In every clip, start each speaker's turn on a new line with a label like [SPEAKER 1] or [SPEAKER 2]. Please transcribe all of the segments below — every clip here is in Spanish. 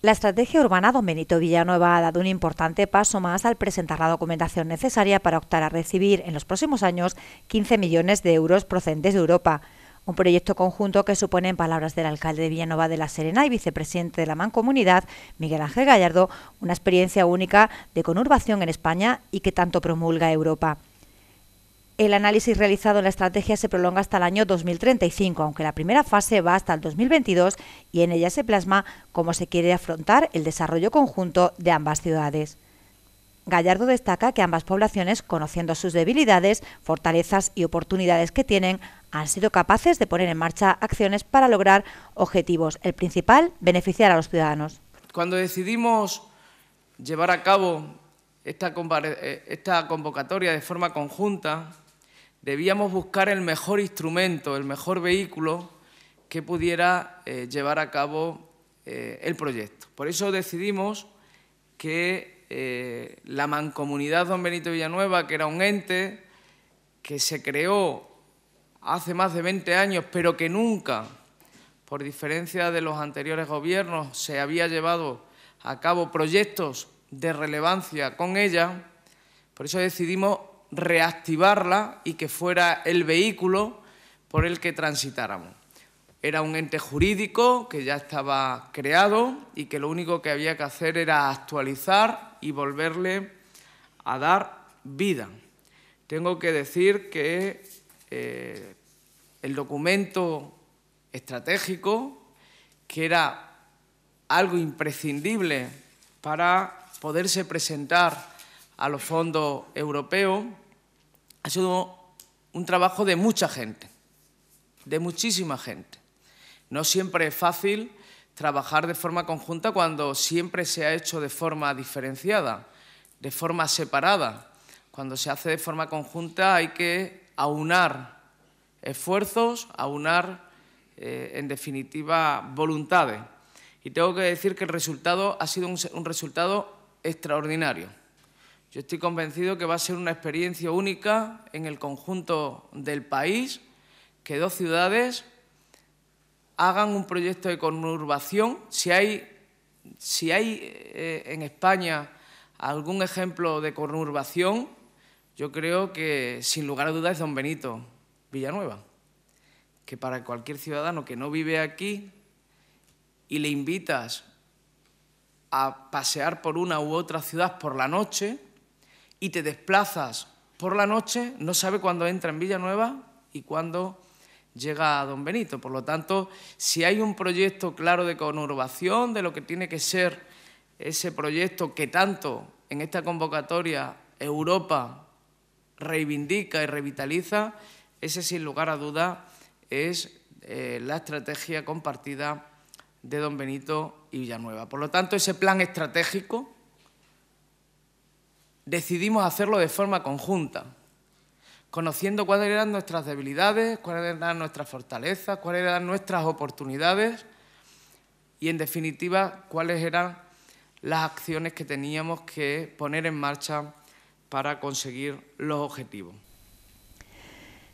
[SPEAKER 1] La estrategia urbana Don Benito Villanueva ha dado un importante paso más al presentar la documentación necesaria para optar a recibir en los próximos años 15 millones de euros procedentes de Europa. Un proyecto conjunto que supone, en palabras del alcalde de Villanueva de la Serena y vicepresidente de la Mancomunidad, Miguel Ángel Gallardo, una experiencia única de conurbación en España y que tanto promulga Europa. El análisis realizado en la estrategia se prolonga hasta el año 2035, aunque la primera fase va hasta el 2022 y en ella se plasma cómo se quiere afrontar el desarrollo conjunto de ambas ciudades. Gallardo destaca que ambas poblaciones, conociendo sus debilidades, fortalezas y oportunidades que tienen, han sido capaces de poner en marcha acciones para lograr objetivos. El principal, beneficiar a los ciudadanos.
[SPEAKER 2] Cuando decidimos llevar a cabo esta, eh, convocatoria de forma conjunta, debíamos buscar el mejor instrumento, el mejor vehículo que pudiera eh, llevar a cabo eh, el proyecto. Por eso decidimos que eh, la Mancomunidad Don Benito Villanueva, que era un ente que se creó hace más de 20 años, pero que nunca, por diferencia de los anteriores gobiernos, se había llevado a cabo proyectos de relevancia con ella, por eso decidimos reactivarla y que fuera el vehículo por el que transitáramos. Era un ente jurídico que ya estaba creado y que lo único que había que hacer era actualizar y volverle a dar vida. Tengo que decir que eh, el documento estratégico, que era algo imprescindible para poderse presentar a los fondos europeos, ha sido un trabajo de mucha gente, de muchísima gente. No siempre es fácil trabajar de forma conjunta cuando siempre se ha hecho de forma diferenciada, de forma separada. Cuando se hace de forma conjunta hay que aunar esfuerzos, aunar, eh, en definitiva, voluntades. Y tengo que decir que el resultado ha sido un resultado extraordinario. Yo estoy convencido que va a ser una experiencia única en el conjunto del país, que dos ciudades hagan un proyecto de conurbación. Si hay, si hay eh, en España algún ejemplo de conurbación, yo creo que sin lugar a dudas es Don Benito Villanueva, que para cualquier ciudadano que no vive aquí y le invitas a pasear por una u otra ciudad por la noche, y te desplazas por la noche, no sabe cuándo entra en Villanueva y cuándo llega a Don Benito. Por lo tanto, si hay un proyecto claro de conurbación, de lo que tiene que ser ese proyecto que tanto en esta convocatoria Europa reivindica y revitaliza, ese sin lugar a duda es eh, la estrategia compartida de Don Benito y Villanueva. Por lo tanto, ese plan estratégico decidimos hacerlo de forma conjunta, conociendo cuáles eran nuestras debilidades, cuáles eran nuestras fortalezas, cuáles eran nuestras oportunidades y, en definitiva, cuáles eran las acciones que teníamos que poner en marcha para conseguir los objetivos.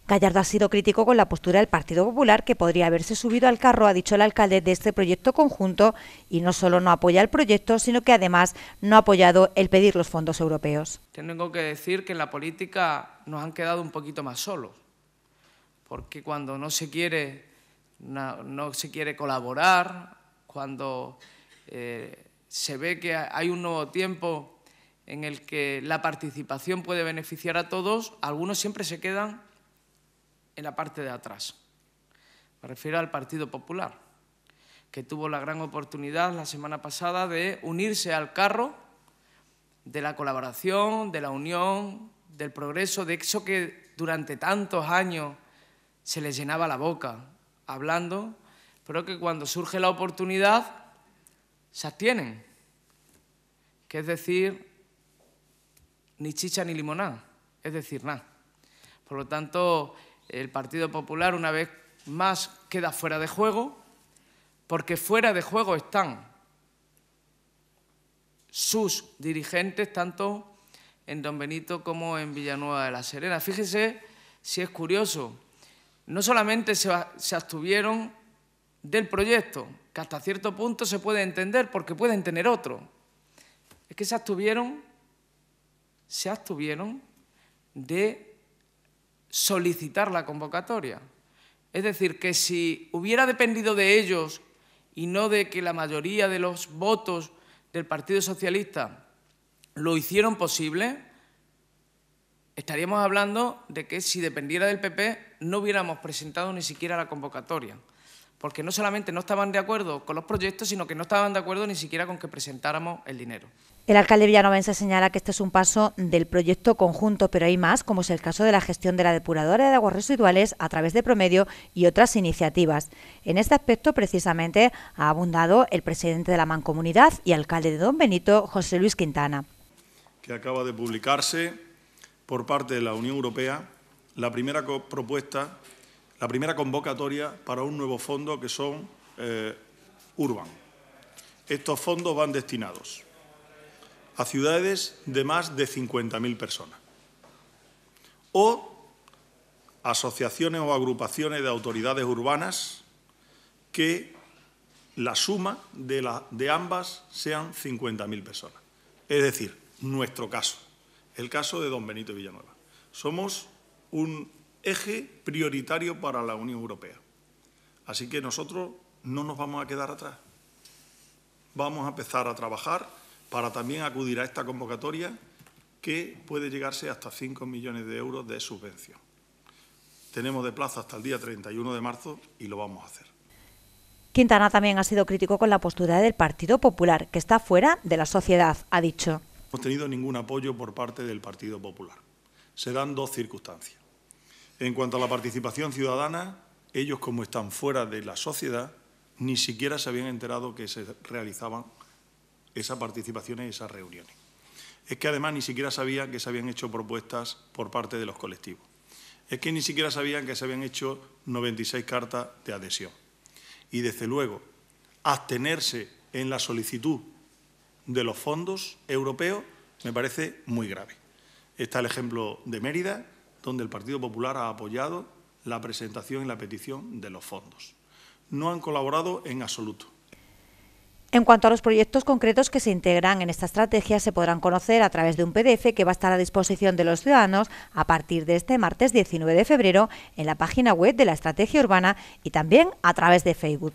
[SPEAKER 1] Gallardo ha sido crítico con la postura del Partido Popular, que podría haberse subido al carro, ha dicho el alcalde, de este proyecto conjunto, y no solo no apoya el proyecto, sino que además no ha apoyado el pedir los fondos europeos.
[SPEAKER 2] Tengo que decir que en la política nos han quedado un poquito más solos, porque cuando no se quiere, no, se quiere colaborar, cuando eh, se ve que hay un nuevo tiempo en el que la participación puede beneficiar a todos, algunos siempre se quedan en la parte de atrás. Me refiero al Partido Popular, que tuvo la gran oportunidad la semana pasada de unirse al carro de la colaboración, de la unión, del progreso, de eso que durante tantos años se les llenaba la boca hablando, pero que cuando surge la oportunidad se abstienen. Que es decir, ni chicha ni limonada, es decir, nada. Por lo tanto, el Partido Popular una vez más queda fuera de juego, porque fuera de juego están sus dirigentes, tanto en Don Benito como en Villanueva de la Serena. Fíjese si es curioso, no solamente se, abstuvieron del proyecto, que hasta cierto punto se puede entender porque pueden tener otro, es que se abstuvieron, se abstuvieron de solicitar la convocatoria. Es decir, que si hubiera dependido de ellos y no de que la mayoría de los votos del Partido Socialista lo hicieron posible, estaríamos hablando de que si dependiera del PP no hubiéramos presentado ni siquiera la convocatoria porque no solamente no estaban de acuerdo con los proyectos, sino que no estaban de acuerdo ni siquiera con que presentáramos el dinero.
[SPEAKER 1] El alcalde villanovense señala que este es un paso del proyecto conjunto, pero hay más, como es el caso de la gestión de la depuradora de aguas residuales a través de Promedio y otras iniciativas. En este aspecto, precisamente, ha abundado el presidente de la Mancomunidad y alcalde de Don Benito, José Luis Quintana.
[SPEAKER 3] Que acaba de publicarse por parte de la Unión Europea la primera propuesta la primera convocatoria para un nuevo fondo que son eh, Urban. Estos fondos van destinados a ciudades de más de 50.000 personas o asociaciones o agrupaciones de autoridades urbanas que la suma de, de ambas sean 50.000 personas. Es decir, nuestro caso, el caso de don Benito Villanueva. Somos un eje prioritario para la Unión Europea. Así que nosotros no nos vamos a quedar atrás. Vamos a empezar a trabajar para también acudir a esta convocatoria que puede llegarse hasta 5 millones de euros de subvención. Tenemos de plazo hasta el día 31 de marzo y lo vamos a hacer.
[SPEAKER 1] Quintana también ha sido crítico con la postura del Partido Popular, que está fuera de la sociedad, ha dicho. No
[SPEAKER 3] hemos tenido ningún apoyo por parte del Partido Popular. Se dan dos circunstancias. En cuanto a la participación ciudadana, ellos como están fuera de la sociedad, ni siquiera se habían enterado que se realizaban esas participaciones y esas reuniones. Es que además ni siquiera sabían que se habían hecho propuestas por parte de los colectivos. Es que ni siquiera sabían que se habían hecho 96 cartas de adhesión. Y desde luego, abstenerse en la solicitud de los fondos europeos me parece muy grave. Está el ejemplo de Mérida, donde el Partido Popular ha apoyado la presentación y la petición de los fondos. No han colaborado en absoluto.
[SPEAKER 1] En cuanto a los proyectos concretos que se integran en esta estrategia, se podrán conocer a través de un PDF que va a estar a disposición de los ciudadanos a partir de este martes 19 de febrero en la página web de la Estrategia Urbana y también a través de Facebook.